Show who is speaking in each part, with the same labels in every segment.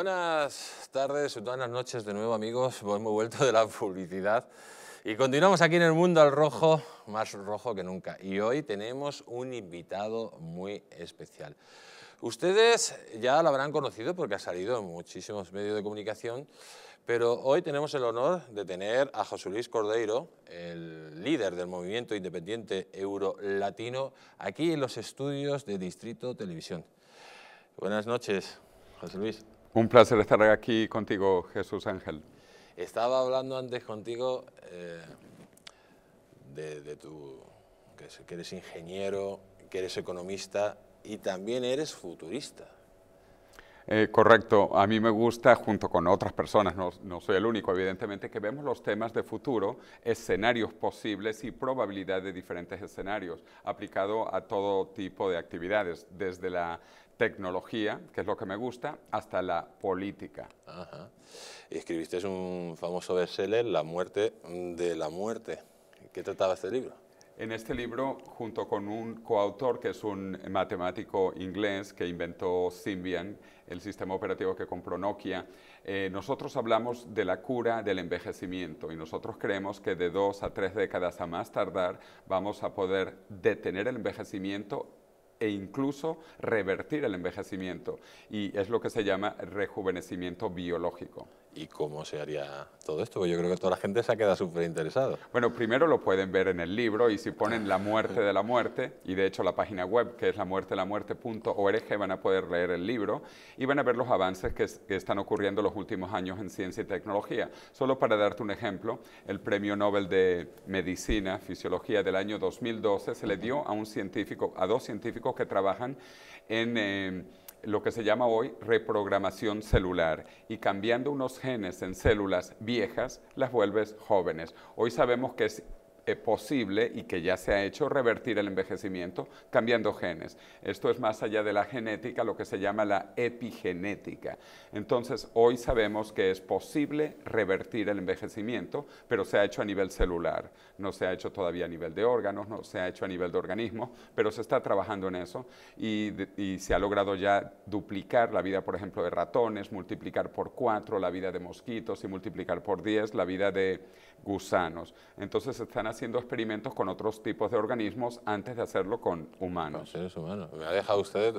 Speaker 1: Buenas tardes, buenas noches de nuevo amigos, hemos vuelto de la publicidad y continuamos aquí en el mundo al rojo, más rojo que nunca. Y hoy tenemos un invitado muy especial. Ustedes ya lo habrán conocido porque ha salido en muchísimos medios de comunicación, pero hoy tenemos el honor de tener a José Luis Cordeiro, el líder del movimiento independiente euro-latino, aquí en los estudios de Distrito Televisión. Buenas noches, José Luis.
Speaker 2: Un placer estar aquí contigo, Jesús Ángel.
Speaker 1: Estaba hablando antes contigo eh, de, de, tu, que eres ingeniero, que eres economista y también eres futurista.
Speaker 2: Eh, correcto, a mí me gusta, junto con otras personas, no, soy el único, evidentemente, que vemos los temas de futuro, escenarios posibles y probabilidad de diferentes escenarios, aplicado a todo tipo de actividades, desde la tecnología, que es lo que me gusta, hasta la política. Ajá. Y escribiste un famoso bestseller, La
Speaker 1: muerte de la muerte.
Speaker 2: ¿Qué trataba este libro? en este libro, junto con un coautor que es un matemático inglés que inventó Symbian, el sistema operativo que compró Nokia, eh, nosotros hablamos de la cura del envejecimiento y nosotros creemos que de dos a tres décadas a más tardar vamos a poder detener el envejecimiento e incluso revertir el envejecimiento y es lo que se llama rejuvenecimiento biológico y cómo se haría todo esto. Porque yo creo que toda la gente se ha quedado súper interesada. Bueno, primero lo pueden ver en el libro y si ponen La muerte de la muerte, y de hecho la página web que es lamuertelamuerte.org van a poder leer el libro y van a ver los avances que, están ocurriendo los últimos años en ciencia y tecnología. Solo para darte un ejemplo, el premio Nobel de Medicina, Fisiología del año 2012 se le dio a un científico, a dos científicos que trabajan en... Eh, lo que se llama hoy reprogramación celular y cambiando unos genes en células viejas las vuelves jóvenes. Hoy sabemos que es es eh, posible y que ya se ha hecho revertir el envejecimiento cambiando genes. Esto es más allá de la genética, lo que se llama la epigenética. Entonces, hoy sabemos que es posible revertir el envejecimiento, pero se ha hecho a nivel celular, no se ha hecho todavía a nivel de órganos, no se ha hecho a nivel de organismo, pero se está trabajando en eso y, se ha logrado ya duplicar la vida, por ejemplo, de ratones, multiplicar por cuatro la vida de mosquitos y multiplicar por diez la vida de gusanos. Entonces, están haciendo experimentos con otros tipos de organismos antes de hacerlo con humanos. Con
Speaker 1: seres humanos. Me ha dejado usted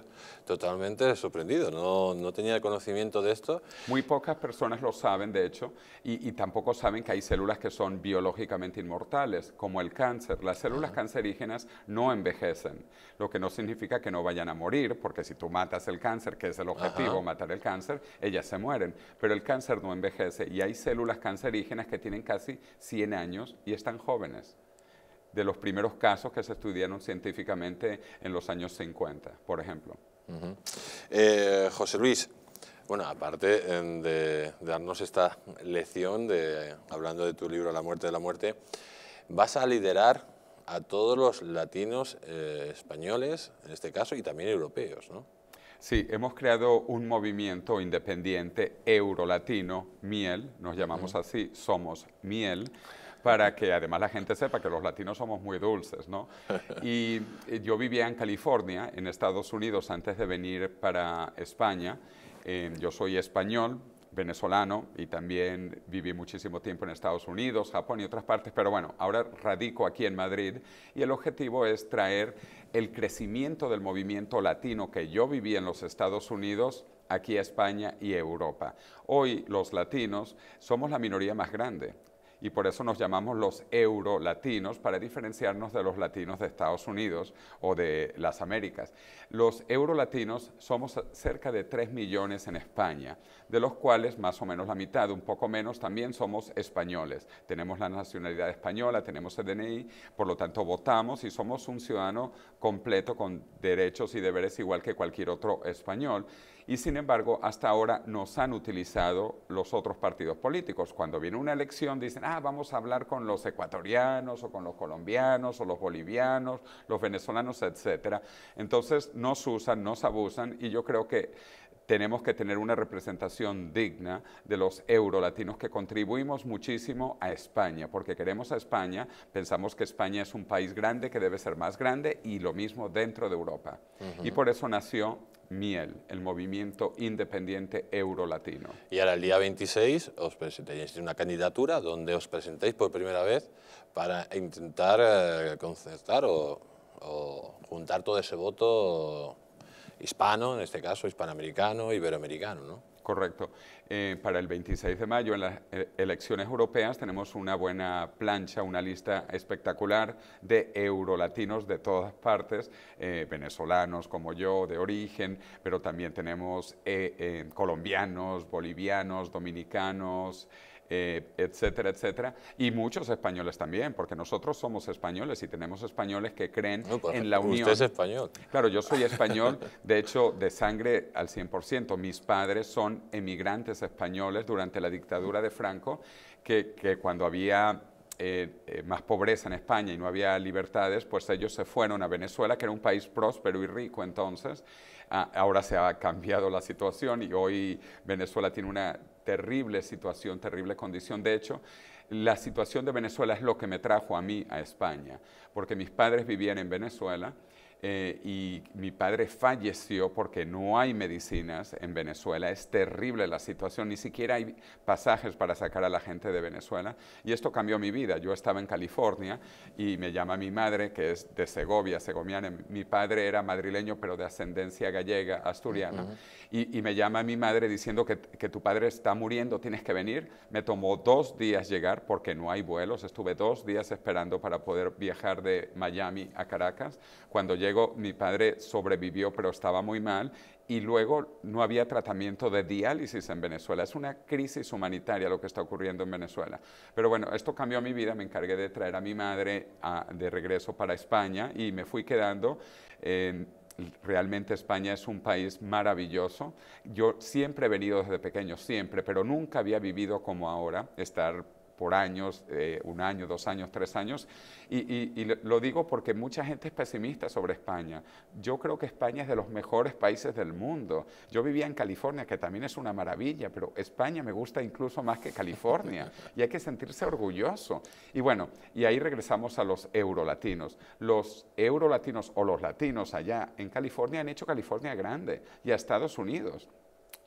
Speaker 2: totalmente sorprendido. No, no tenía conocimiento de esto. Muy pocas personas lo saben, de hecho, y, tampoco saben que hay células que son biológicamente inmortales, como el cáncer. Las células cancerígenas no envejecen, lo que no significa que no vayan a morir, porque si tú matas el cáncer, que es el objetivo, matar el cáncer, ellas se mueren. Pero el cáncer no envejece y hay células cancerígenas que tienen casi 100 años y están jóvenes de los primeros casos que se estudiaron científicamente en los años 50, por ejemplo. Eh, José Luis, bueno, aparte em, de
Speaker 1: darnos esta lección, de, hablando de tu libro La muerte de la muerte, vas a liderar a todos los latinos eh, españoles, en este caso, y también europeos, ¿no?
Speaker 2: Sí, hemos creado un movimiento independiente eurolatino, Miel, nos llamamos así, somos Miel, para que además la gente sepa que los latinos somos muy dulces, ¿no? Y eh, yo vivía en California, en Estados Unidos, antes de venir para España. Eh, yo soy español, venezolano y también viví muchísimo tiempo en Estados Unidos, Japón y otras partes, pero bueno, ahora radico aquí en Madrid y el objetivo es traer el crecimiento del movimiento latino que yo viví en los Estados Unidos aquí a España y Europa. Hoy los latinos somos la minoría más grande y por eso nos llamamos los eurolatinos para diferenciarnos de los latinos de Estados Unidos o de las Américas. Los eurolatinos somos cerca de 3 millones en España de los cuales más o menos la mitad, un poco menos, también somos españoles. Tenemos la nacionalidad española, tenemos el DNI, por lo tanto votamos y somos un ciudadano completo con derechos y deberes igual que cualquier otro español. Y sin embargo, hasta ahora nos han utilizado los otros partidos políticos. Cuando viene una elección dicen, ah, vamos a hablar con los ecuatorianos o con los colombianos o los bolivianos, los venezolanos, etc. Entonces nos usan, nos abusan y yo creo que tenemos que tener una representación digna de los eurolatinos que contribuimos muchísimo a España, porque queremos a España, pensamos que España es un país grande que debe ser más grande y lo mismo dentro de Europa. Y por eso nació MIEL, el movimiento independiente eurolatino. Y ahora el día
Speaker 1: 26 os presentáis una candidatura donde os presentéis por primera vez para
Speaker 2: intentar
Speaker 1: eh, concertar o, o juntar todo ese voto
Speaker 2: hispano, en este caso hispanoamericano, iberoamericano. ¿no? Correcto. Eh, para el 26 de mayo, en las eh, elecciones europeas, tenemos una buena plancha, una lista espectacular de eurolatinos de todas partes, eh, venezolanos como yo, de origen, pero también tenemos colombianos, bolivianos, dominicanos, eh, etcétera, etcétera. Y muchos españoles también, porque nosotros somos españoles y tenemos españoles que creen pues, en la unión. Usted es español. Claro, yo soy español, de hecho, de sangre al 100%. Mis padres son emigrantes españoles durante la dictadura de Franco, que, que cuando había eh, eh, más pobreza en España y no había libertades, pues ellos se fueron a Venezuela, que era un país próspero y rico entonces. Ah, ahora se ha cambiado la situación y hoy Venezuela tiene una terrible situación, terrible condición. De hecho, la situación de Venezuela es lo que me trajo a mí a España, porque mis padres vivían en Venezuela eh, y mi padre falleció porque no hay medicinas en Venezuela. Es terrible la situación, ni siquiera hay pasajes para sacar a la gente de Venezuela. Y esto cambió mi vida. Yo estaba en California y me llama mi madre, que es de Segovia, segomiana, Mi padre era madrileño, pero de ascendencia gallega, asturiana. y, me llama mi madre diciendo que, que tu padre está muriendo, tienes que venir. Me tomó dos días llegar porque no hay vuelos. Estuve dos días esperando para poder viajar de Miami a Caracas. Cuando llegué Luego mi padre sobrevivió, pero estaba muy mal. Y luego no había tratamiento de diálisis en Venezuela. Es una crisis humanitaria lo que está ocurriendo en Venezuela. Pero bueno, esto cambió mi vida. Me encargué de traer a mi madre de regreso para España y me fui quedando. realmente España es un país maravilloso. Yo siempre he venido desde pequeño, siempre, pero nunca había vivido como ahora, estar por años, eh, un año, dos años, tres años. Y, y, lo digo porque mucha gente es pesimista sobre España. Yo creo que España es de los mejores países del mundo. Yo vivía en California, que también es una maravilla, pero España me gusta incluso más que California. y hay que sentirse orgulloso. Y bueno, y ahí regresamos a los eurolatinos. Los eurolatinos o los latinos allá en California han hecho California grande y a Estados Unidos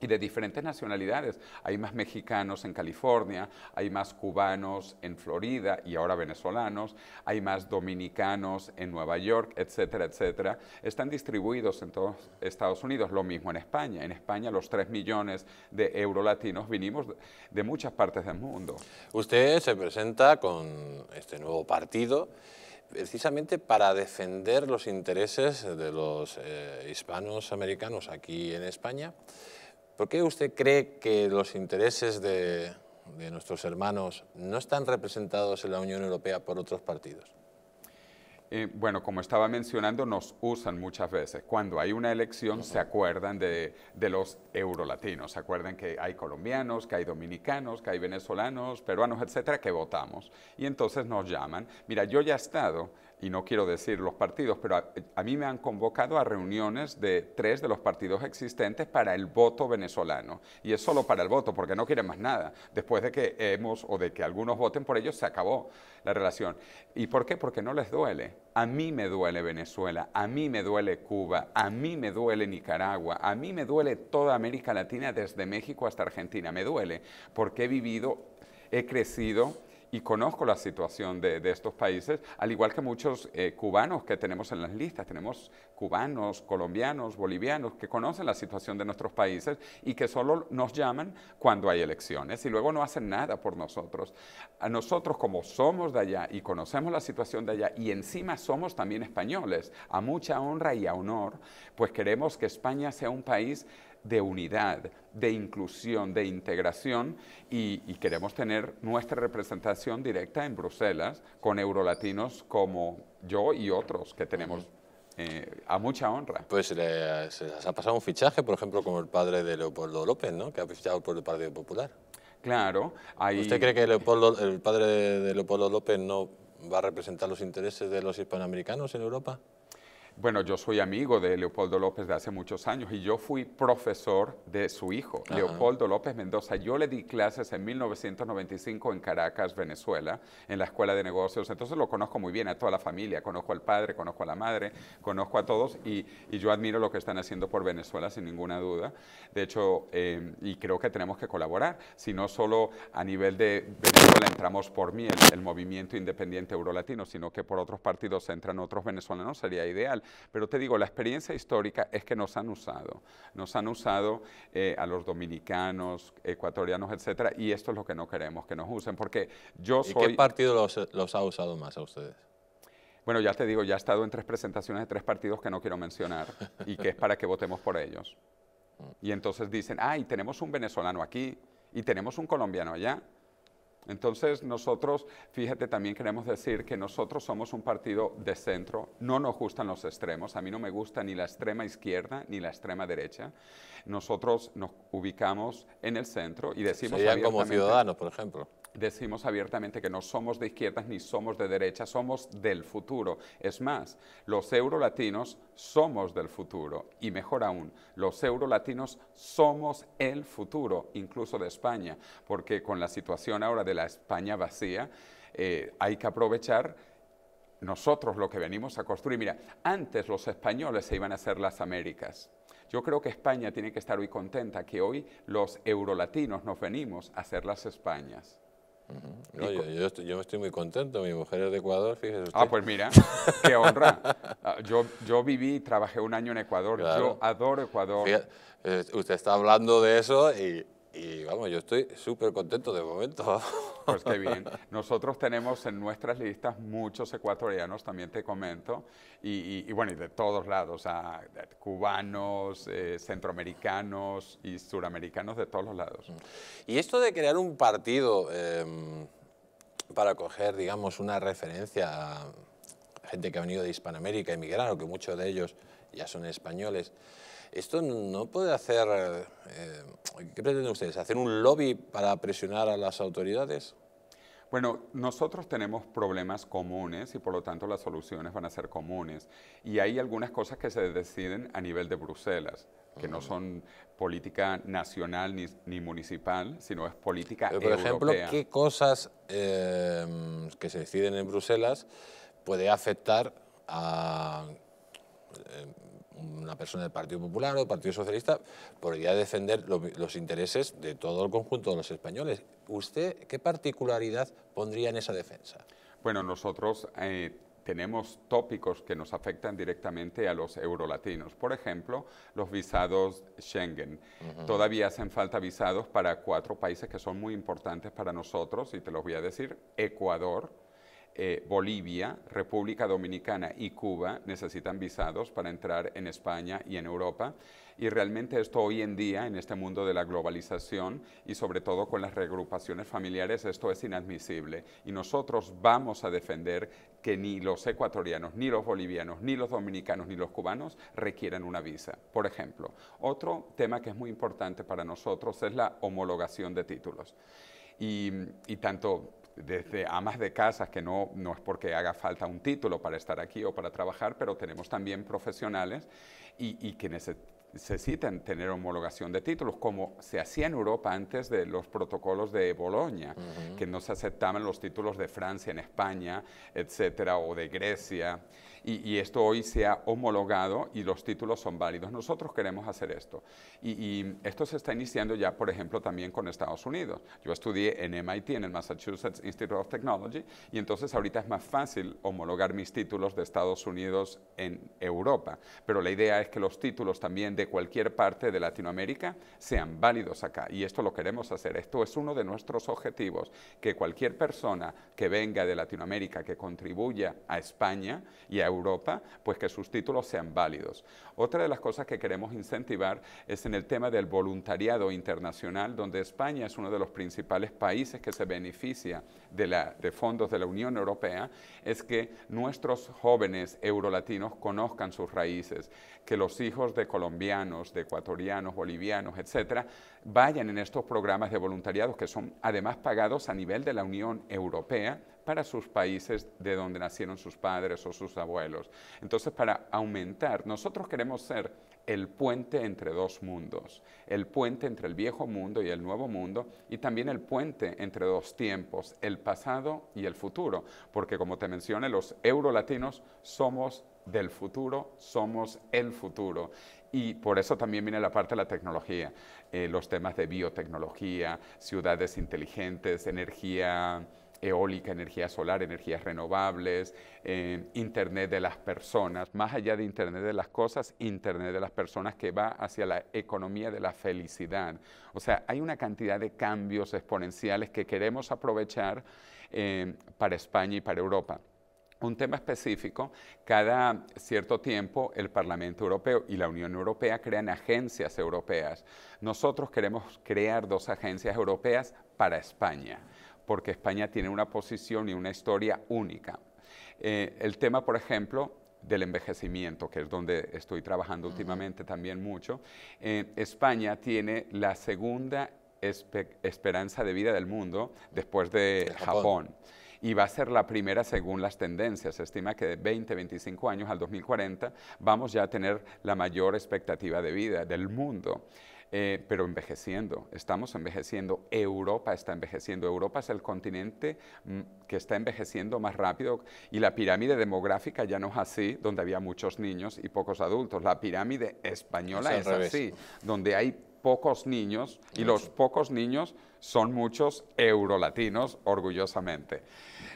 Speaker 2: y de diferentes nacionalidades. Hay más mexicanos en California, hay más cubanos en Florida y ahora venezolanos, hay más dominicanos en Nueva York, etcétera, etcétera. Están distribuidos en todos Estados Unidos, lo mismo en España. En España los 3 millones de eurolatinos vinimos de muchas partes del mundo. Usted se presenta con este nuevo partido
Speaker 1: precisamente para defender los intereses de los eh, hispanos americanos aquí en España. ¿Por qué usted cree que los intereses de, nuestros hermanos no están representados en la Unión Europea por otros partidos?
Speaker 2: Eh, bueno, como estaba mencionando, nos usan muchas veces. Cuando hay una elección se acuerdan de, de, los eurolatinos, se acuerdan que hay colombianos, que hay dominicanos, que hay venezolanos, peruanos, etcétera, que votamos. Y entonces nos llaman, mira, yo ya he estado y no quiero decir los partidos, pero a, mí me han convocado a reuniones de tres de los partidos existentes para el voto venezolano. Y es solo para el voto, porque no quieren más nada. Después de que hemos o de que algunos voten por ellos, se acabó la relación. ¿Y por qué? Porque no les duele. A mí me duele Venezuela, a mí me duele Cuba, a mí me duele Nicaragua, a mí me duele toda América Latina, desde México hasta Argentina. Me duele porque he vivido, he crecido y conozco la situación de, estos países, al igual que muchos eh, cubanos que tenemos en las listas. Tenemos cubanos, colombianos, bolivianos que conocen la situación de nuestros países y que solo nos llaman cuando hay elecciones y luego no hacen nada por nosotros. A nosotros como somos de allá y conocemos la situación de allá y encima somos también españoles, a mucha honra y a honor, pues queremos que España sea un país de unidad, de inclusión, de integración y, queremos tener nuestra representación directa en Bruselas con eurolatinos como yo y otros que tenemos eh, a mucha honra. Pues eh,
Speaker 1: se les ha pasado un fichaje, por ejemplo, como el padre de Leopoldo López, que ha fichado por el Partido Popular.
Speaker 2: Claro. ahí ¿Usted cree que el padre
Speaker 1: de Leopoldo López no va a representar los intereses de los hispanoamericanos en Europa?
Speaker 2: Bueno, yo soy amigo de Leopoldo López de hace muchos años y yo fui profesor de su hijo, Leopoldo López Mendoza. Yo le di clases en 1995 en Caracas, Venezuela, en la Escuela de Negocios. Entonces lo conozco muy bien a toda la familia. Conozco al padre, conozco a la madre, conozco a todos y, yo admiro lo que están haciendo por Venezuela, sin ninguna duda. De hecho, eh, y creo que tenemos que colaborar, si no solo a nivel de Venezuela entramos por mí, en el movimiento independiente eurolatino, sino que por otros partidos entran otros venezolanos, sería ideal pero te digo, la experiencia histórica es que nos han usado, nos han usado eh, a los dominicanos, ecuatorianos, etcétera, y esto es lo que no queremos que nos usen, porque yo soy... qué partido
Speaker 1: los, ha usado más a ustedes?
Speaker 2: Bueno, ya te digo, ya he estado en tres presentaciones de tres partidos que no quiero mencionar y que es para que votemos por ellos. Y entonces dicen, ay, ah, tenemos un venezolano aquí y tenemos un colombiano allá. Entonces nosotros, fíjate, también queremos decir que nosotros somos un partido de centro, no nos gustan los extremos, a mí no me gusta ni la extrema izquierda ni la extrema derecha. Nosotros nos ubicamos en el centro y decimos... Serían como ciudadanos, por ejemplo decimos abiertamente que no somos de izquierdas ni somos de derechas, somos del futuro. Es más, los eurolatinos somos del futuro y mejor aún, los eurolatinos somos el futuro, incluso de España, porque con la situación ahora de la España vacía, eh, hay que aprovechar nosotros lo que venimos a construir. Mira, antes los españoles se iban a hacer las Américas. Yo creo que España tiene que estar hoy contenta que hoy los eurolatinos nos venimos a hacer las Españas. No, yo, yo, estoy, yo, estoy, muy contento, mi mujer es de Ecuador, fíjese Ah, pues mira, qué honra. Ah, yo, yo viví, trabajé un año en Ecuador, yo adoro Ecuador. Eh, usted está hablando de eso y y vamos, yo estoy súper contento de momento. Pues qué bien. Nosotros tenemos en nuestras listas muchos ecuatorianos, también te comento, y, bueno, y de todos lados, cubanos, eh, centroamericanos y suramericanos de todos los lados. Mm. Y esto de crear un partido em, para coger, digamos, una referencia
Speaker 1: a gente que ha venido de Hispanoamérica, emigrar, que muchos de ellos ya son españoles, esto no puede hacer... Eh, ¿Qué pretenden ustedes? ¿Hacer un lobby para presionar a las autoridades?
Speaker 2: Bueno, nosotros tenemos problemas comunes y por lo tanto las soluciones van a ser comunes. Y hay algunas cosas que se deciden a nivel de Bruselas, que no mm. son política nacional ni, municipal, sino es política Pero, por ejemplo, ¿qué
Speaker 1: cosas eh, que se deciden en Bruselas puede afectar a eh, una persona del Partido Popular o del Partido Socialista podría defender los intereses de todo el conjunto de los españoles. ¿Usted qué particularidad pondría en esa defensa?
Speaker 2: Bueno, nosotros eh, tenemos tópicos que nos afectan directamente a los eurolatinos. Por ejemplo, los visados Schengen. Todavía hacen falta visados para cuatro países que son muy importantes para nosotros, y te los voy a decir, Ecuador, eh, Bolivia, República Dominicana y Cuba necesitan visados para entrar en España y en Europa. Y realmente esto hoy en día, en este mundo de la globalización y sobre todo con las reagrupaciones familiares, esto es inadmisible. Y nosotros vamos a defender que ni los ecuatorianos, ni los bolivianos, ni los dominicanos, ni los cubanos requieran una visa, por ejemplo. Otro tema que es muy importante para nosotros es la homologación de títulos. y tanto desde amas de casas, que no, no es porque haga falta un título para estar aquí o para trabajar, pero tenemos también profesionales y, que necesitan tener homologación de títulos, como se hacía en Europa antes de los protocolos de Bolonia, que no se aceptaban los títulos de Francia, en España, etcétera, o de Grecia y, esto hoy se ha homologado y los títulos son válidos. Nosotros queremos hacer esto. Y, y, esto se está iniciando ya, por ejemplo, también con Estados Unidos. Yo estudié en MIT, en el Massachusetts Institute of Technology, y entonces ahorita es más fácil homologar mis títulos de Estados Unidos en Europa. Pero la idea es que los títulos también de cualquier parte de Latinoamérica sean válidos acá. Y esto lo queremos hacer. Esto es uno de nuestros objetivos, que cualquier persona que venga de Latinoamérica, que contribuya a España y a Europa, Europa, pues que sus títulos sean válidos. Otra de las cosas que queremos incentivar es en el tema del voluntariado internacional, donde España es uno de los principales países que se beneficia de, fondos de la Unión Europea, es que nuestros jóvenes eurolatinos conozcan sus raíces, que los hijos de colombianos, de ecuatorianos, bolivianos, etcétera, vayan en estos programas de voluntariado que son además pagados a nivel de la Unión Europea para sus países de donde nacieron sus padres o sus abuelos. Entonces, para aumentar, nosotros queremos ser el puente entre dos mundos, el puente entre el viejo mundo y el nuevo mundo, y también el puente entre dos tiempos, el pasado y el futuro, porque como te mencioné, los eurolatinos somos del futuro, somos el futuro. Y por eso también viene la parte de la tecnología, eh, los temas de biotecnología, ciudades inteligentes, energía eólica, energía solar, energías renovables, eh, Internet de las personas, más allá de Internet de las cosas, Internet de las personas que va hacia la economía de la felicidad. O sea, hay una cantidad de cambios exponenciales que queremos aprovechar eh, para España y para Europa un tema específico, cada cierto tiempo el Parlamento Europeo y la Unión Europea crean agencias europeas. Nosotros queremos crear dos agencias europeas para España porque España tiene una posición y una historia única. Eh, el tema, por ejemplo, del envejecimiento, que es donde estoy trabajando últimamente también mucho, eh, España tiene la segunda esperanza de vida del mundo después de Japón. Japón. Y va a ser la primera según las tendencias. Se estima que de 20, 25 años al 2040 vamos ya a tener la mayor expectativa de vida del mundo. Eh, pero envejeciendo, estamos envejeciendo, Europa está envejeciendo, Europa es el continente mm, que está envejeciendo más rápido y la pirámide demográfica ya no es así, donde había muchos niños y pocos adultos, la pirámide española es, así, donde hay pocos niños y los pocos niños son muchos eurolatinos, orgullosamente.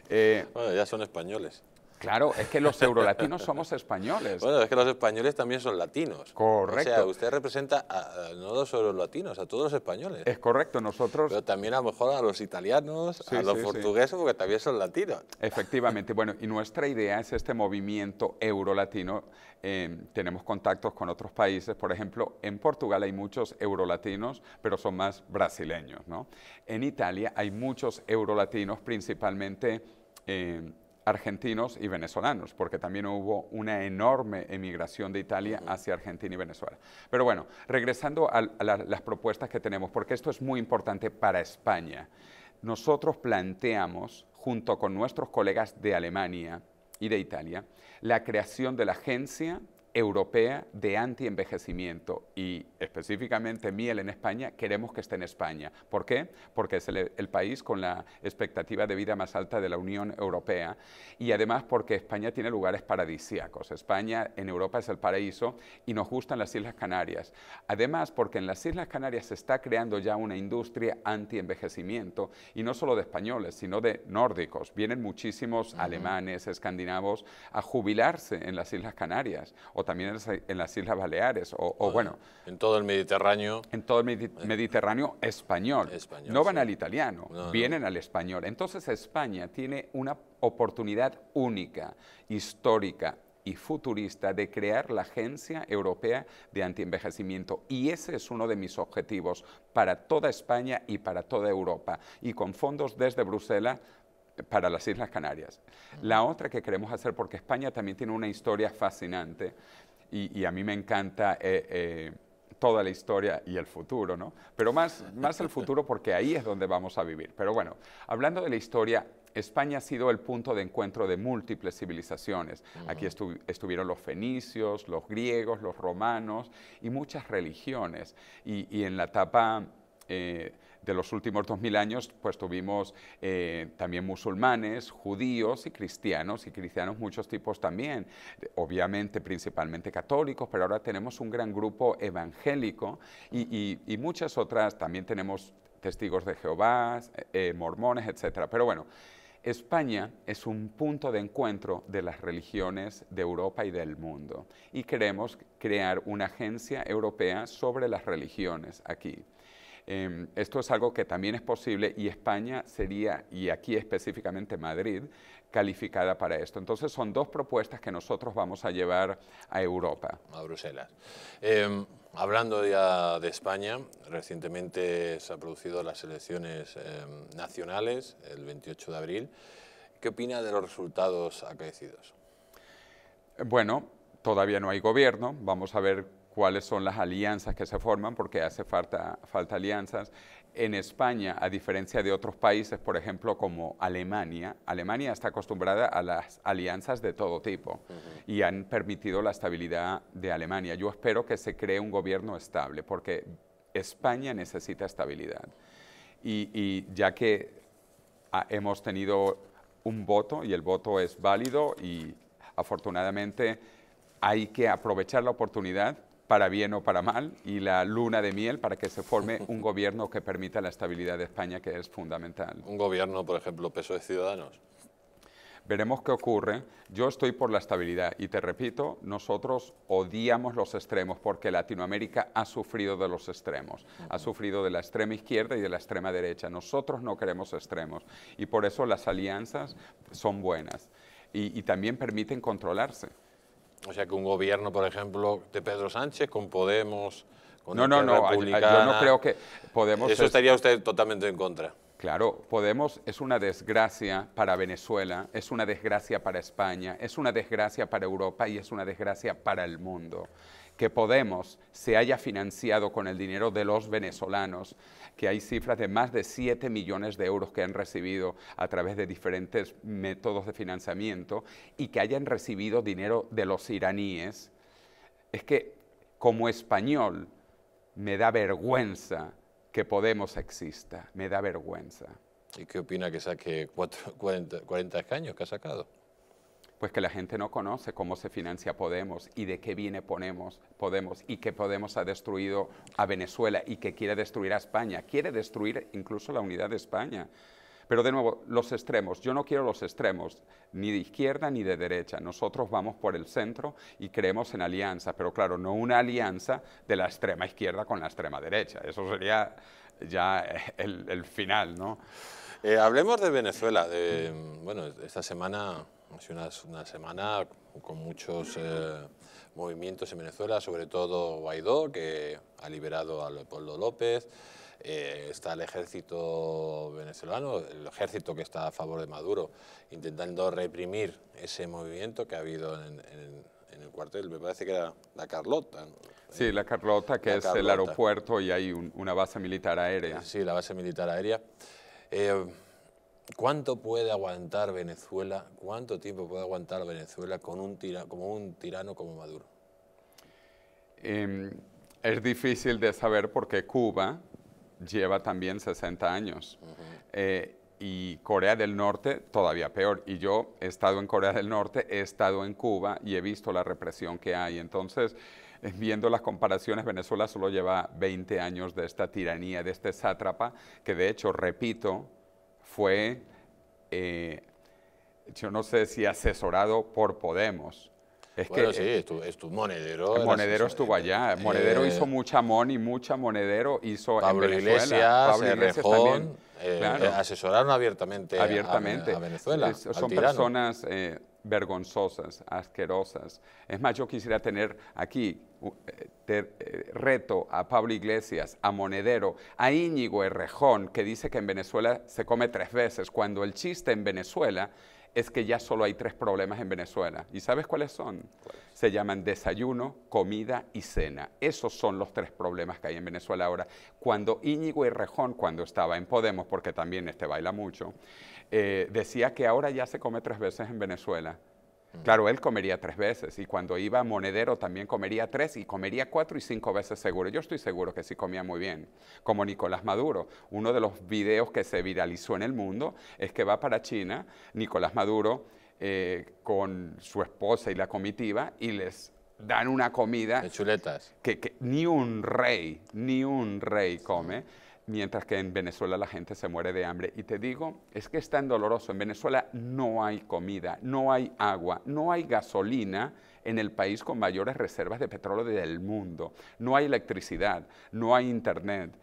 Speaker 2: Eh, bueno, ya son españoles. Claro, es que los eurolatinos somos españoles. Bueno, es que los españoles también son latinos. Correcto. O sea, usted
Speaker 1: representa a, todos los eurolatinos, a todos los españoles.
Speaker 2: Es correcto, nosotros... Pero también a lo mejor a los italianos, a los portugueses, porque también son latinos. Efectivamente, bueno, y nuestra idea es este movimiento eurolatino. Em, tenemos contactos con otros países, por ejemplo, en Portugal hay muchos eurolatinos, pero son más brasileños, ¿no? En Italia hay muchos eurolatinos, principalmente... Em, argentinos y venezolanos, porque también hubo una enorme emigración de Italia hacia Argentina y Venezuela. Pero bueno, regresando a, las propuestas que tenemos, porque esto es muy importante para España. Nosotros planteamos, junto con nuestros colegas de Alemania y de Italia, la creación de la Agencia europea de antienvejecimiento y específicamente miel en España, queremos que esté en España. ¿Por qué? Porque es el, país con la expectativa de vida más alta de la Unión Europea y además porque España tiene lugares paradisíacos. España en Europa es el paraíso y nos gustan las Islas Canarias. Además porque en las Islas Canarias se está creando ya una industria antienvejecimiento y no solo de españoles, sino de nórdicos. Vienen muchísimos alemanes, escandinavos a jubilarse en las Islas Canarias o también en las Islas Baleares, o, ah, bueno. En todo el Mediterráneo. En todo el Mediterráneo español. no van al italiano, vienen al español. Entonces España tiene una oportunidad única, histórica, y futurista de crear la Agencia Europea de Antienvejecimiento. Y ese es uno de mis objetivos para toda España y para toda Europa. Y con fondos desde Bruselas para las Islas Canarias. La otra que queremos hacer, porque España también tiene una historia fascinante y, a mí me encanta eh, eh, toda la historia y el futuro, ¿no? Pero más, más el futuro porque ahí es donde vamos a vivir. Pero bueno, hablando de la historia, España ha sido el punto de encuentro de múltiples civilizaciones. Aquí estuvieron los fenicios, los griegos, los romanos y muchas religiones. Y, en la etapa... Eh, de los últimos 2000 años, pues tuvimos eh, también musulmanes, judíos y cristianos, y cristianos muchos tipos también, obviamente principalmente católicos, pero ahora tenemos un gran grupo evangélico y, muchas otras, también tenemos testigos de Jehová, eh, eh, mormones, etcétera. Pero bueno, España es un punto de encuentro de las religiones de Europa y del mundo y queremos crear una agencia europea sobre las religiones aquí. Em, esto es algo que también es posible y España sería, y aquí específicamente Madrid, calificada para esto. Entonces son dos propuestas que nosotros vamos a llevar a Europa.
Speaker 1: A Bruselas. Em, hablando ya de España, recientemente se han producido las elecciones em, nacionales, el 28 de abril. ¿Qué opina de los resultados acaecidos?
Speaker 2: Bueno, todavía no hay gobierno, vamos a ver cuáles son las alianzas que se forman, porque hace falta, falta alianzas. En España, a diferencia de otros países, por ejemplo, como Alemania, Alemania está acostumbrada a las alianzas de todo tipo y han permitido la estabilidad de Alemania. Yo espero que se cree un gobierno estable, porque España necesita estabilidad. Y, ya que ah, hemos tenido un voto y el voto es válido y afortunadamente hay que aprovechar la oportunidad para bien o para mal, y la luna de miel para que se forme un gobierno que permita la estabilidad de España, que es fundamental. Un gobierno,
Speaker 1: por ejemplo, peso e de ciudadanos.
Speaker 2: Veremos qué ocurre. Yo estoy por la estabilidad y te repito, nosotros odiamos los extremos porque Latinoamérica ha sufrido de los extremos. Ha sufrido de la extrema izquierda y de la extrema derecha. Nosotros no queremos extremos y por eso las alianzas son buenas y también permiten controlarse.
Speaker 1: O sea que un gobierno, por ejemplo, de Pedro Sánchez con Podemos, con no, no, no, yo no creo que Podemos. Eso estaría usted totalmente en contra.
Speaker 2: Claro, Podemos es una desgracia para Venezuela, es una desgracia para España, es una desgracia para Europa y es una desgracia para el mundo que Podemos se haya financiado con el dinero de los venezolanos que hay cifras de más de 7 millones de euros que han recibido a través de diferentes métodos de financiamiento y que hayan recibido dinero de los iraníes, es que como español me da vergüenza que Podemos exista, me da vergüenza.
Speaker 1: ¿Y qué opina que saque 40,
Speaker 2: 40 escaños que ha sacado? pues que la gente no conoce cómo se financia Podemos y de qué viene ponemos Podemos y que Podemos ha destruido a Venezuela y que quiere destruir a España, quiere destruir incluso la unidad de España. Pero de nuevo, los extremos, yo no quiero los extremos, ni de izquierda ni de derecha, nosotros vamos por el centro y creemos en alianza, pero claro, no una alianza de la extrema izquierda con la extrema derecha, eso sería ya el, final, ¿no? Eh, hablemos de Venezuela,
Speaker 1: bueno, esta semana ha sido una, semana con muchos eh, movimientos en Venezuela, sobre todo Guaidó, que ha liberado a Leopoldo López. Eh, está el ejército venezolano, el ejército que está a favor de Maduro, intentando reprimir ese movimiento que ha habido en, el cuartel. Me parece que era la Carlota.
Speaker 2: Sí, la Carlota, que es el aeropuerto y hay una base militar aérea. Sí,
Speaker 1: la base militar aérea. Eh, ¿Cuánto puede aguantar Venezuela? ¿Cuánto tiempo puede aguantar Venezuela con un tira, como un tirano como Maduro?
Speaker 2: Em, es difícil de saber porque Cuba lleva también 60 años. Eh, y Corea del Norte todavía peor. Y yo he estado en Corea del Norte, he estado en Cuba y he visto la represión que hay. Entonces, eh, viendo las comparaciones, Venezuela solo lleva 20 años de esta tiranía, de este sátrapa, que de hecho, repito, fue, eh, yo no sé si asesorado por Podemos. Es que, sí, eh, es tu Monedero. monedero estuvo eh, allá. monedero hizo mucha Moni, mucha Monedero hizo Pablo en Venezuela. Iglesias, Pablo Iglesias asesoraron abiertamente, A, Venezuela. son personas vergonzosas, asquerosas. Es más, yo quisiera tener aquí eh, eh, reto a Pablo Iglesias, a Monedero, a Íñigo Errejón, que dice que en Venezuela se come tres veces, cuando el chiste en Venezuela es que ya solo hay tres problemas en Venezuela. ¿Y sabes cuáles son? Se llaman desayuno, comida y cena. Esos son los tres problemas que hay en Venezuela ahora. Cuando Íñigo Errejón, cuando estaba en Podemos, porque también este baila mucho, eh, decía que ahora ya se come tres veces en Venezuela. Claro, él comería tres veces y cuando iba a Monedero también comería tres y comería cuatro y cinco veces seguro. Yo estoy seguro que sí comía muy bien, como Nicolás Maduro. Uno de los videos que se viralizó en el mundo es que va para China Nicolás Maduro eh, con su esposa y la comitiva y les dan una comida... De chuletas. que ni un rey, ni un rey come mientras que en Venezuela la gente se muere de hambre. Y te digo, es que es tan doloroso. En Venezuela no hay comida, no hay agua, no hay gasolina en el país con mayores reservas de petróleo del mundo. No hay electricidad, no hay internet.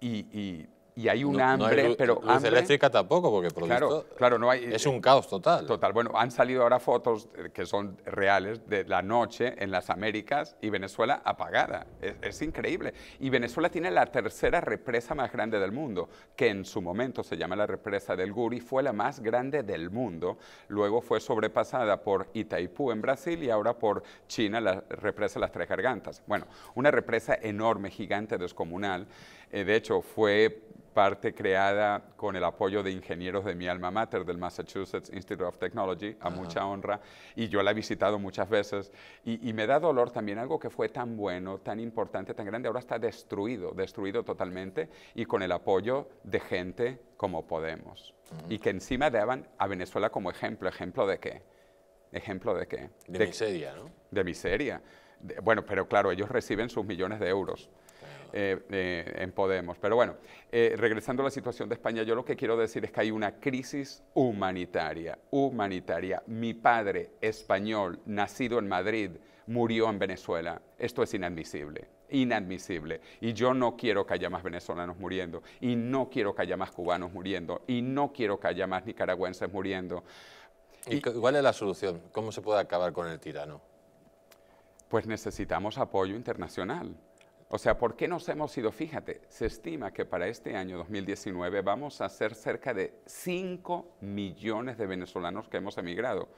Speaker 2: Y, y y hay un hambre, no hay pero luz eléctrica tampoco, porque por claro, claro, no hay, es un caos total. Total, bueno, han salido ahora fotos eh, que son reales de la noche en las Américas y Venezuela apagada, es, increíble. Y Venezuela tiene la tercera represa más grande del mundo, que en su momento se llama la represa del Guri, fue la más grande del mundo, luego fue sobrepasada por Itaipú en Brasil y ahora por China la represa Las Tres Gargantas. Bueno, una represa enorme, gigante, descomunal, eh, de hecho, fue parte creada con el apoyo de ingenieros de mi alma mater, del Massachusetts Institute of Technology, a mucha honra, y yo la he visitado muchas veces, y, me da dolor también algo que fue tan bueno, tan importante, tan grande, ahora está destruido, destruido totalmente, y con el apoyo de gente como Podemos, y que encima daban a Venezuela como ejemplo, ejemplo de qué, ejemplo de qué. De, miseria, ¿no? De miseria. bueno, pero claro, ellos reciben sus millones de euros eh, eh, en Podemos. Pero bueno, eh, regresando a la situación de España, yo lo que quiero decir es que hay una crisis humanitaria, humanitaria. Mi padre español, nacido en Madrid, murió en Venezuela. Esto es inadmisible inadmisible. Y yo no quiero que haya más venezolanos muriendo, y no quiero que haya más cubanos muriendo, y no quiero que haya más nicaragüenses muriendo. y cuál es la solución? ¿Cómo se puede acabar con el tirano? Pues necesitamos apoyo internacional. O sea, ¿por qué nos hemos ido? Fíjate, se estima que para este año 2019 vamos a ser cerca de 5 millones de venezolanos que hemos emigrado.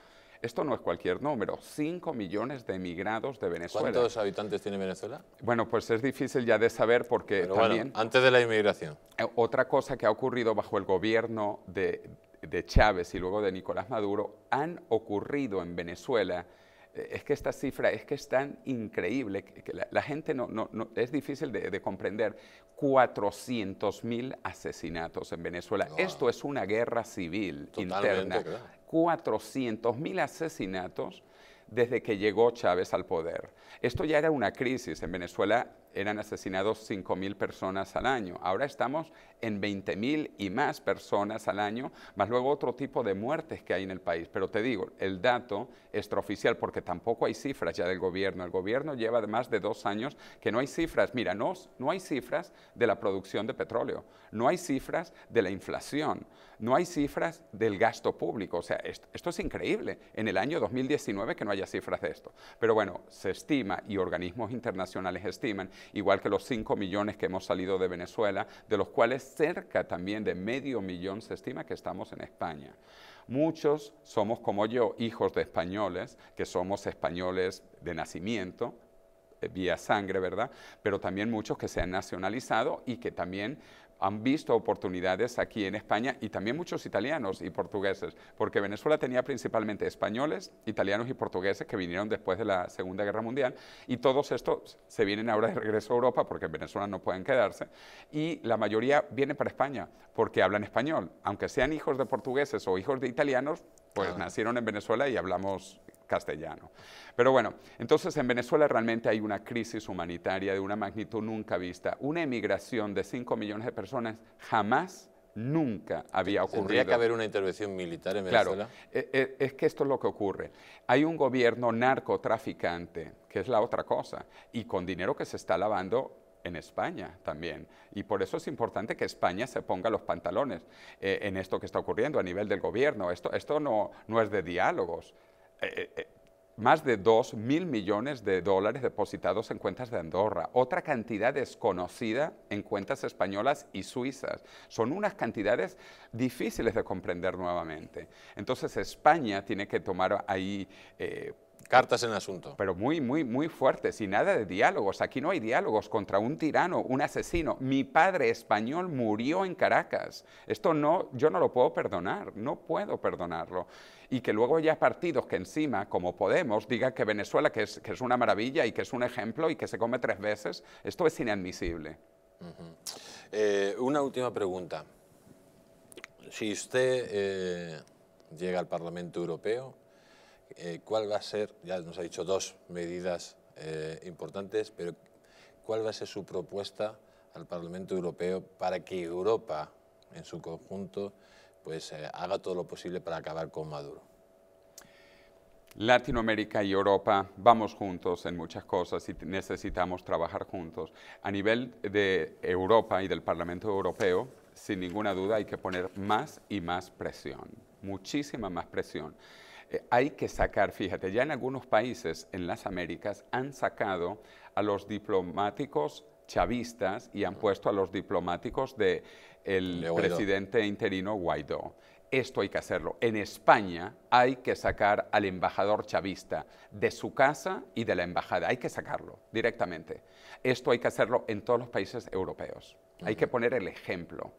Speaker 2: Esto no es cualquier número, 5 millones de emigrados de Venezuela. ¿Cuántos habitantes tiene Venezuela? Bueno, pues es difícil ya de saber porque también... antes de la inmigración. Eh, otra cosa que ha ocurrido bajo el gobierno de, de Chávez y luego de Nicolás Maduro, han ocurrido en Venezuela es que esta cifra es que es tan increíble que la, gente no, no, es difícil de, comprender. 400 mil asesinatos en Venezuela. Esto es una guerra civil interna. 400 mil asesinatos desde que llegó Chávez al poder. Esto ya era una crisis en Venezuela eran asesinados 5.000 personas al año. Ahora estamos en 20.000 y más personas al año, más luego otro tipo de muertes que hay en el país. Pero te digo, el dato extraoficial, porque tampoco hay cifras ya del gobierno. El gobierno lleva más de dos años que no hay cifras. Mira, no, no hay cifras de la producción de petróleo, no hay cifras de la inflación, no hay cifras del gasto público. O sea, esto, esto es increíble en el año 2019 que no haya cifras de esto. Pero bueno, se estima y organismos internacionales estiman igual que los 5 millones que hemos salido de Venezuela, de los cuales cerca también de medio millón se estima que estamos en España. Muchos somos como yo, hijos de españoles, que somos españoles de nacimiento, eh, vía sangre, ¿verdad? Pero también muchos que se han nacionalizado y que también han visto oportunidades aquí en España y también muchos italianos y portugueses, porque Venezuela tenía principalmente españoles, italianos y portugueses que vinieron después de la Segunda Guerra Mundial y todos estos se vienen ahora de regreso a Europa porque en Venezuela no pueden quedarse y la mayoría viene para España porque hablan español, aunque sean hijos de portugueses o hijos de italianos, pues ah. nacieron en Venezuela y hablamos castellano. Pero bueno, entonces en Venezuela realmente hay una crisis humanitaria de una magnitud nunca vista, una emigración de 5 millones de personas jamás nunca había ocurrido. ¿Tendría que haber una intervención
Speaker 1: militar en Venezuela? Claro,
Speaker 2: eh, eh, es que esto es lo que ocurre. Hay un gobierno narcotraficante, que es la otra cosa, y con dinero que se está lavando en España también. Y por eso es importante que España se ponga los pantalones eh, en esto que está ocurriendo a nivel del gobierno. Esto, esto no, no es de diálogos, eh, eh, más de 2 mil millones de dólares depositados en cuentas de Andorra, otra cantidad desconocida en cuentas españolas y suizas. Son unas cantidades difíciles de comprender nuevamente. Entonces España tiene que tomar ahí... Eh, Cartas en asunto. Pero muy, muy, muy fuertes y nada de diálogos. Aquí no hay diálogos contra un tirano, un asesino. Mi padre español murió en Caracas. Esto no, yo no lo puedo perdonar, no puedo perdonarlo. Y que luego haya partidos que encima, como Podemos, diga que Venezuela que es, que es una maravilla y que es un ejemplo y que se come tres veces, esto es inadmisible.
Speaker 1: Eh, una última pregunta. Si usted eh, llega al Parlamento Europeo, eh, cuál va a ser, ya nos ha dicho dos medidas eh, importantes, pero cuál va a ser su propuesta al Parlamento Europeo para que Europa, en su conjunto, pues eh, haga todo lo posible para acabar con Maduro.
Speaker 2: Latinoamérica y Europa vamos juntos en muchas cosas y necesitamos trabajar juntos. A nivel de Europa y del Parlamento Europeo, sin ninguna duda hay que poner más y más presión, muchísima más presión. Eh, hay que sacar, fíjate, ya en algunos países en las Américas han sacado a los diplomáticos chavistas y han puesto a los diplomáticos del presidente interino Guaidó. Esto hay que hacerlo. En España hay que sacar al embajador chavista de su casa y de la embajada. Hay que sacarlo directamente. Esto hay que hacerlo en todos los países europeos. Hay que poner el ejemplo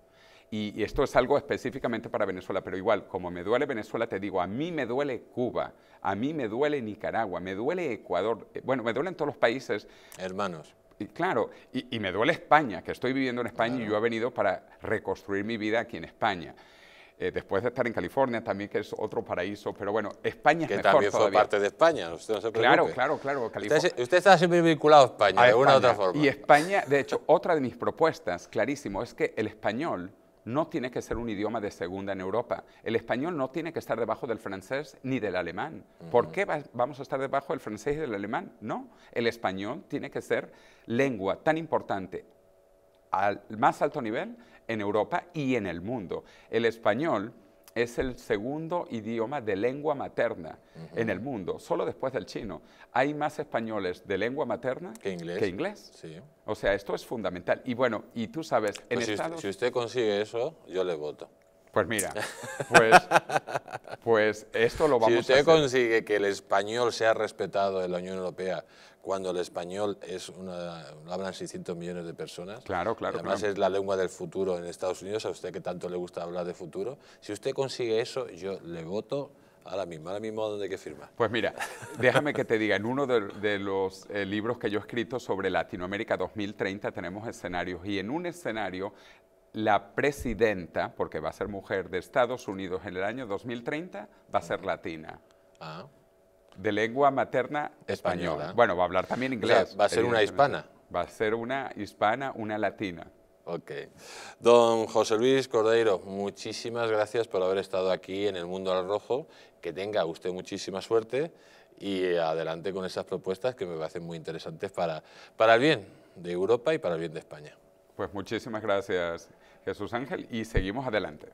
Speaker 2: y, esto es algo específicamente para Venezuela, pero igual, como me duele Venezuela, te digo, a mí me duele Cuba, a mí me duele Nicaragua, me duele Ecuador, eh, bueno, me duelen todos los países. Hermanos. Y claro, y, me duele España, que estoy viviendo en España y yo he venido para reconstruir mi vida aquí en España. Eh, después de estar en California también, que es otro paraíso, pero bueno, España es que también fue parte
Speaker 1: de España, usted no se Claro, claro,
Speaker 2: claro. Usted, está siempre vinculado a España, de una u otra forma. Y España, de hecho, otra de mis propuestas, clarísimo, es que el español no tiene que ser un idioma de segunda en Europa. El español no tiene que estar debajo del francés ni del alemán. ¿Por qué vamos a estar debajo del francés y del alemán? No, el español tiene que ser lengua tan importante al más alto nivel en Europa y en el mundo. El español es el segundo idioma de lengua materna en el mundo, solo después del chino. Hay más españoles de lengua materna que inglés. inglés. Sí. O sea, esto es fundamental. Y bueno, y tú sabes, pues si usted consigue eso,
Speaker 1: yo le voto.
Speaker 2: Pues mira, pues pues esto lo vamos a Si usted consigue
Speaker 1: que el español sea respetado en la Unión Europea, cuando el español es una, hablan 600 millones de personas.
Speaker 2: Claro, claro. Además es la
Speaker 1: lengua del futuro en Estados Unidos, a usted que tanto le gusta hablar de futuro. Si usted consigue eso, yo le voto ahora mismo. Ahora mismo, donde que firma.
Speaker 2: Pues mira, déjame que te diga, en uno de, los eh, libros que yo he escrito sobre Latinoamérica 2030 tenemos escenarios y en un escenario la presidenta, porque va a ser mujer de Estados Unidos en el año 2030, va a ser latina. Ah. De lengua materna española. Bueno, va a hablar también inglés. va a ser una hispana. Va a ser una hispana, una latina. Ok. Don José Luis Cordeiro,
Speaker 1: muchísimas gracias por haber estado aquí en el Mundo al Rojo. Que tenga usted muchísima suerte y eh, adelante con esas propuestas que me parecen muy interesantes para, para el bien de
Speaker 2: Europa y para el bien de España. Pues muchísimas gracias, Jesús Ángel, y seguimos adelante.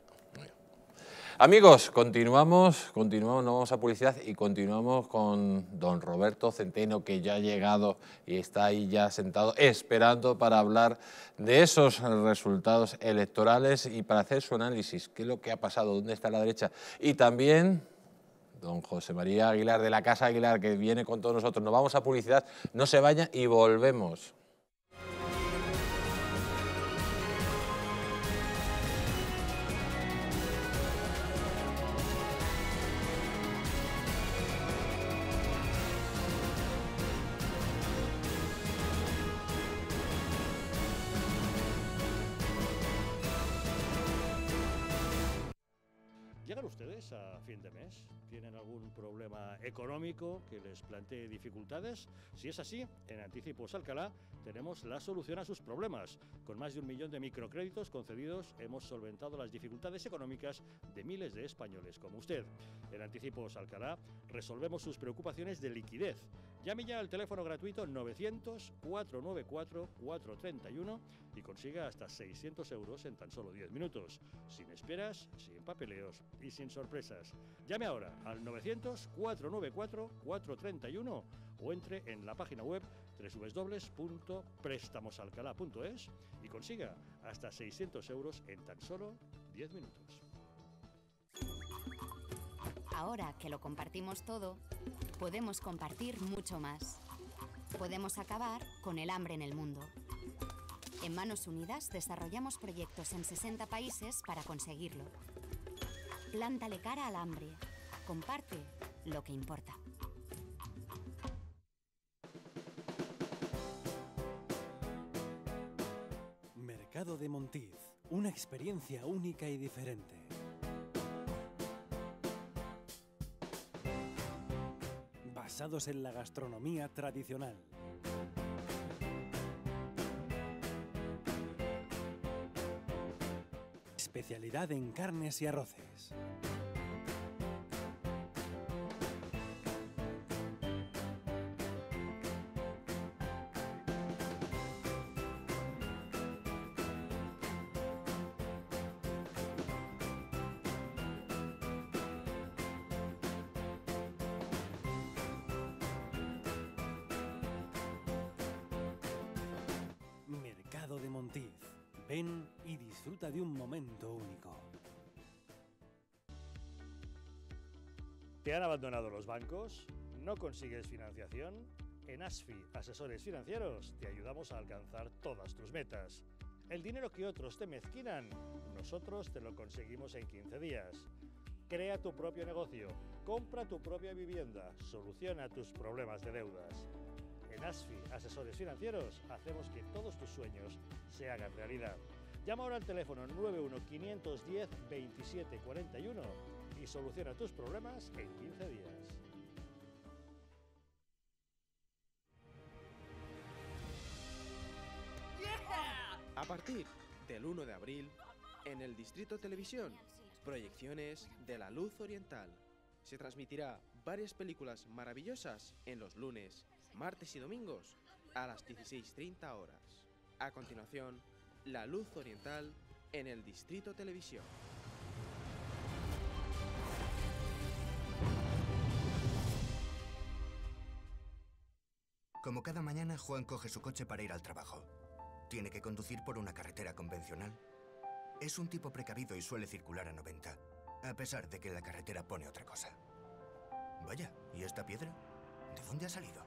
Speaker 2: Amigos,
Speaker 1: continuamos, continuamos, no vamos a publicidad y continuamos con don Roberto Centeno que ya ha llegado y está ahí ya sentado esperando para hablar de esos resultados electorales y para hacer su análisis, qué es lo que ha pasado, dónde está la derecha y también don José María Aguilar de la Casa Aguilar que viene con todos nosotros. No vamos a publicidad, no se vayan y volvemos.
Speaker 3: económico que les plantee dificultades. Si es así, en Anticipos Alcalá tenemos la solución a sus problemas. Con más de un millón de microcréditos concedidos, hemos solventado las dificultades económicas de miles de españoles como usted. En Anticipos Alcalá resolvemos sus preocupaciones de liquidez. Llame ya al teléfono gratuito 900 494 431 y consiga hasta 600 euros en tan solo 10 minutos, sin esperas, sin papeleos y sin sorpresas. Llame ahora al 900-494-431 o entre en la página web www.préstamosalcalá.es y consiga hasta 600 euros en tan solo 10 minutos.
Speaker 4: Ahora que lo compartimos todo, podemos compartir mucho más. Podemos acabar con el hambre en el mundo en Manos Unidas desarrollamos proyectos en 60 países para conseguirlo. Plántale cara al hambre. Comparte lo que importa.
Speaker 3: Mercado de Montiz, una experiencia única y diferente. Basados en la gastronomía tradicional. especialidad en carnes y arroces. Ven y disfruta de un momento único. ¿Te han abandonado los bancos? ¿No consigues financiación? En ASFI, Asesores Financieros, te ayudamos a alcanzar todas tus metas. El dinero que otros te mezquinan, nosotros te lo conseguimos en 15 días. Crea tu propio negocio, compra tu propia vivienda, soluciona tus problemas de deudas. En ASFI, asesores financieros, hacemos que todos tus sueños se hagan realidad. Llama ahora al teléfono 91-510-2741 y soluciona tus problemas en 15 días.
Speaker 4: A partir del 1 de abril, en el Distrito Televisión, proyecciones de la luz oriental. Se transmitirá varias películas maravillosas en los lunes martes y domingos a las 16.30 horas. A continuación, La Luz Oriental en el Distrito Televisión. Como cada mañana, Juan coge su coche para ir al trabajo. Tiene que conducir por una carretera convencional. Es un tipo precavido y suele circular a 90, a pesar de que la carretera pone otra cosa. Vaya, ¿y esta piedra? ¿De dónde ha salido?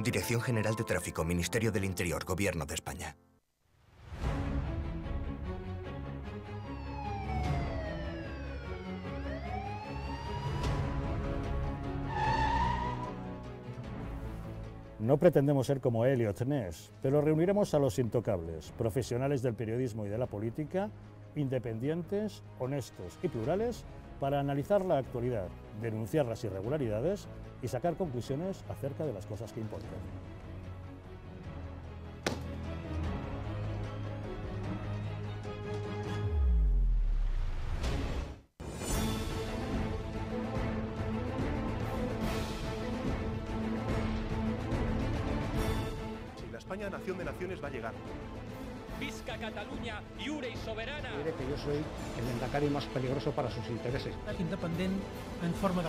Speaker 4: Dirección General de Tráfico, Ministerio del Interior, Gobierno de España.
Speaker 3: No pretendemos ser como Elliot Ness, pero reuniremos a los intocables, profesionales del periodismo y de la política, independientes, honestos y plurales, para analizar la actualidad, denunciar las irregularidades y sacar conclusiones acerca de las cosas que importan.
Speaker 1: Si la España nación de naciones va a llegar.
Speaker 2: Visca Cataluña, Iure y soberana. Mire
Speaker 3: que yo soy el endacario más peligroso para sus intereses. independiente en forma de